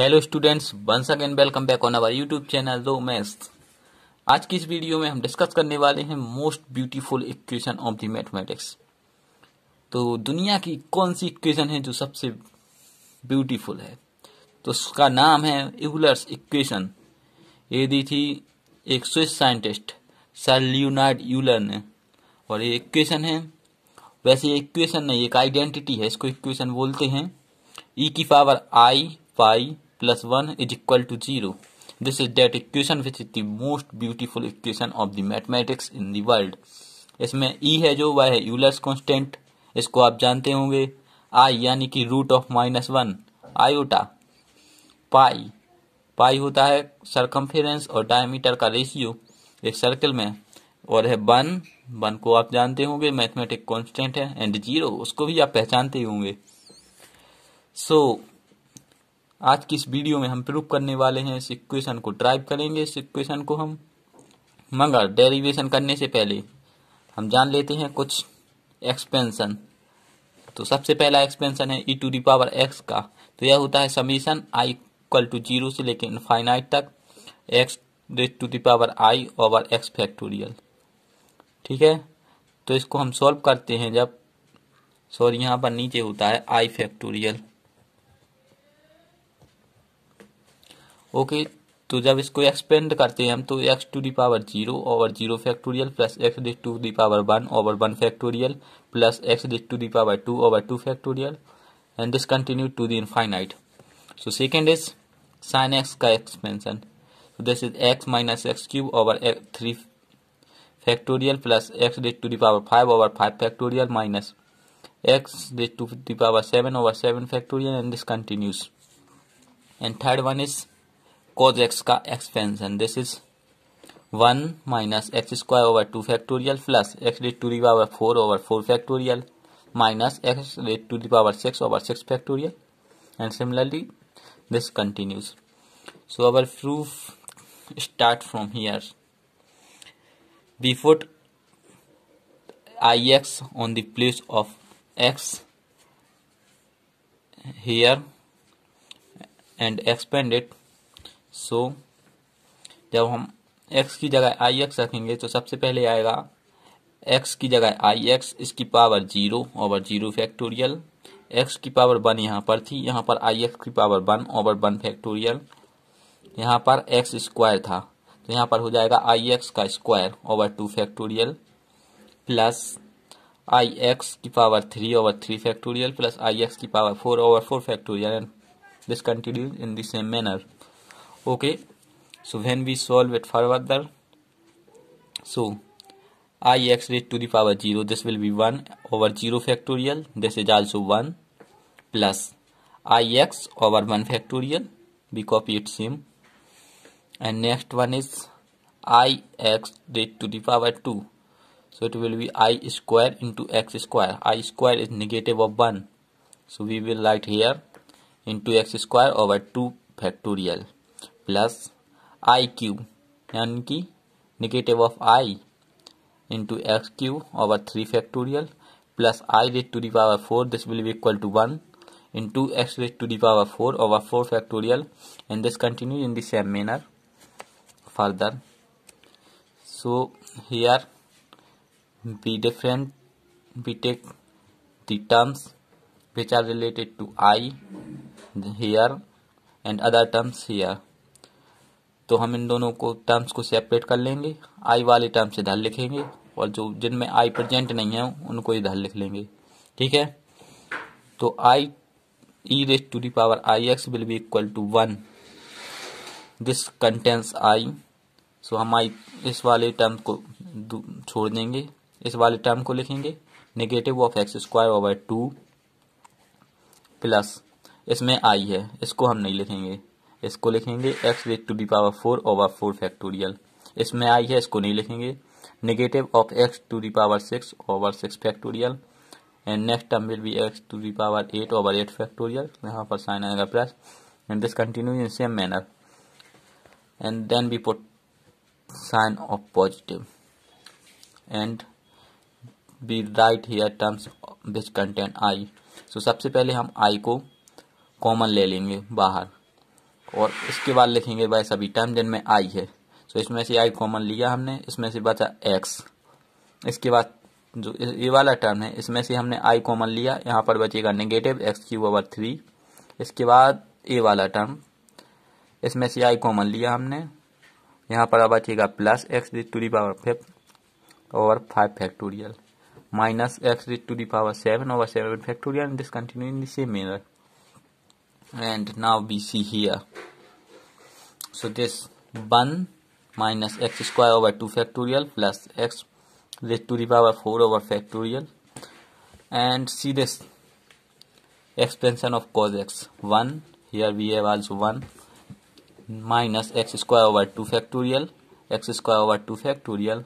Hello students once again welcome back on our YouTube channel do maths आज की इस video में हम डिस्कस करने वाले हैं most beautiful equation of the mathematics तो दुनिया की कौन सी इक्वेशन है जो सबसे ब्यूटीफुल है तो उसका नाम है इहुलर्स इक्वेशन ये दी थी एक Swiss scientist sir Leonard Euler ने और ये इक्वेशन है वैसे इक्वेशन नहीं एक आइडेंटिटी है इसको इक्वेशन बोलते हैं ई e की power i pi plus 1 is equal to 0. This is that equation which is the most beautiful equation of the mathematics in the world. इसमें E है जो वह है यूलर्स कांस्टेंट इसको आप जानते होंगे I यानी कि root of minus one iota pi pi होता है सर्कम्फेरेंस और डायमीटर का रेशियो एक सर्कल में और है वन वन को आप जानते होंगे मैथमेटिक कांस्टेंट है एंड जीरो उसको भी आप पहचानते होंगे सो so, आज की इस वीडियो में हम प्रूव करने वाले हैं इस इक्वेशन को ड्राइव करेंगे इस इक्वेशन को हम मगर डेरिवेशन करने से पहले हम जान लेते हैं कुछ एक्सपेंसन तो सबसे पहला एक्सपेंसन है e to the power x का तो यह होता है summation i equal to zero से लेकर इनफाइनाइट तक x to the power i over x factorial ठीक है तो इसको हम सॉल्व करते हैं जब सॉरी यहाँ पर नीचे होता है आई फैक्टोरियल ओके तो जब इसको एक्सपेंड करते हैं हम तो x to the power zero over zero factorial plus x this to the power one over one factorial plus x this to the power two over two factorial and this continue to infinite so second is sine x का expansion this is x minus x cube over three factorial plus x this to the power five over five factorial minus x this to the power seven over seven factorial and this continues and third one is cos x का and this is 1 minus x square over 2 factorial plus x to the power 4 over 4 factorial minus x to the power 6 over 6 factorial and similarly this continues so our proof start from here we put ix on the place of x here and expand it so जब हम x की जगह i x रखेंगे तो सबसे पहले आएगा x की जगह आई एक्स इसकी power zero over zero factorial x की पावर वन यहाँ पर थी यहाँ पर आई एक्स की power one over one factorial यहाँ पर एक्स स्क्वायर था तो यहाँ पर हो जाएगा आई एक्स का square over two factorial plus i x की power three over three factorial plus i x की power four over four factorial and this in the same manner okay so when we solve it further so i x raised to the power 0 this will be 1 over 0 factorial this is also 1 plus i x over 1 factorial we copy it same and next one is i x raised to the power 2 so it will be i square into x square i square is negative of 1 so we will write here into x square over 2 factorial plus i cube यानी negative of i into x cube over 3 factorial plus i raised to the power 4 this will be equal to 1 into x raised to the power 4 over 4 factorial and this continues in the same manner further so here we different we take the terms which are related to i here and other terms here तो हम इन दोनों को terms को separate कर लेंगे आई वाले terms इधर लिखेंगे और जो जिनमें आई प्रजेंट नहीं है उनको इधर लिख लेंगे ठीक है तो i e raise to the power i x will be equal to one this contains i so हम आई इस वाले टर्म को छोड़ देंगे इस वाले टर्म को लिखेंगे negative of x square over two plus इसमें आई है इसको हम नहीं लिखेंगे इसको लिखेंगे x raise to the power four over four factorial इसमें आई है इसको नहीं लिखेंगे negative of x to the power six over six factorial and next term will be x to the power eight over eight factorial यहाँ पर sine आएगा plus and this continue in same manner and then we put sine of positive and we write here terms which contain i so सबसे पहले हम आई को common ले लेंगे बाहर और इसके बाद लिखेंगे भाई सभी टाइम जिनमें आई है तो इसमें से आई कॉमन लिया हमने इसमें से बचा एक्स इसके बाद जो ये वाला टर्म है इसमें से हमने आई कॉमन लिया यहाँ पर बचेगा negative x cube over three इसके बाद ए वाला टर्म इसमें से आई कॉमन लिया हमने यहाँ पर अब बचेगा plus x the to the power fifth और five factorial minus x the to the power seven over seven factorial this continue in the same manner and now we see here so this 1 minus x square over 2 factorial plus x raised to the power 4 over factorial and see this expansion of cos x 1 here we have also 1 minus x square over 2 factorial x square over 2 factorial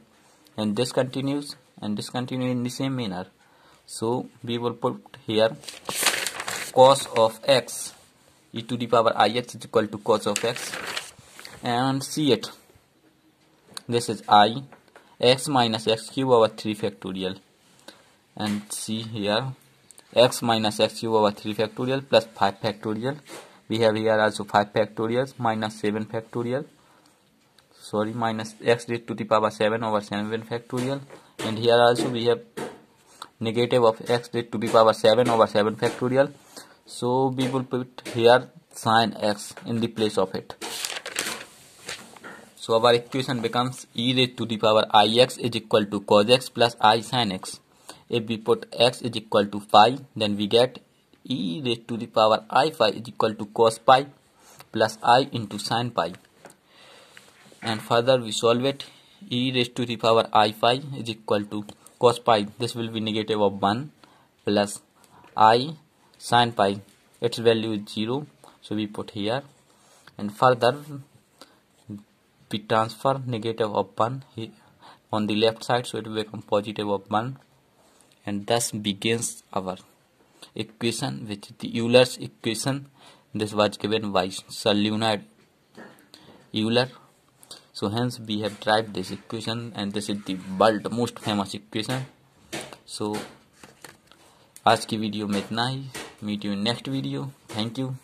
and this continues and this continues in the same manner so we will put here cos of x e to the power ix is equal to cos of x and see it this is i x minus x cube over 3 factorial and see here x minus x cube over 3 factorial plus 5 factorial we have here also 5 factorials minus 7 factorial sorry minus x raised to the power 7 over 7 factorial and here also we have negative of x raised to the power 7 over 7 factorial so we will put here sin x in the place of it so our equation becomes e raised to the power ix is equal to cos x plus i sin x if we put x is equal to phi then we get e raised to the power i phi is equal to cos pi plus i into sin pi and further we solve it e raised to the power i phi is equal to cos pi this will be negative of 1 plus i sine pi its value is 0 so we put here and further we transfer negative of 1 on the left side so it will become positive of 1 and thus begins our equation which is the Euler's equation this was given by Sir Euler so hence we have derived this equation and this is the world most famous equation so आज की video में इतना ही meet you in next video thank you